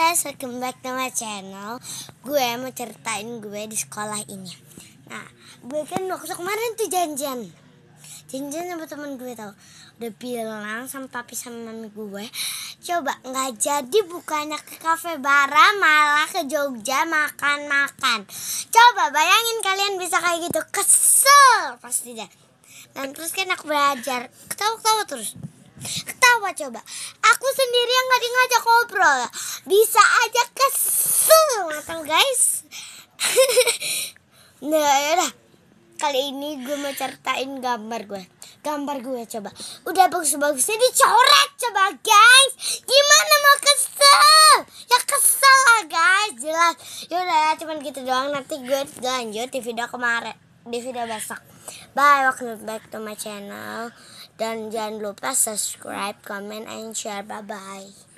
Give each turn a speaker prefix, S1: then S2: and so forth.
S1: guys, welcome back to my channel Gue mau ceritain gue di sekolah ini Nah, gue kan waktu kemarin tuh janjian Janjian sama temen gue tau Udah bilang sama papi sama mami gue Coba gak jadi bukannya ke cafe bara Malah ke Jogja makan-makan Coba bayangin kalian bisa kayak gitu Kesel pasti deh Dan terus kan aku belajar Ketawa-ketawa terus ketawa coba aku sendiri yang nggak ngajak ngobrol bisa aja kesel matang guys nah yaudah kali ini gue mau ceritain gambar gue gambar gue coba udah bagus-bagusnya dicoret coba guys gimana mau kesel ya kesel lah guys jelas yaudah ya, cuman gitu doang nanti gue lanjut di video kemarin di video besok bye welcome back to my channel dan jangan lupa subscribe comment and share bye bye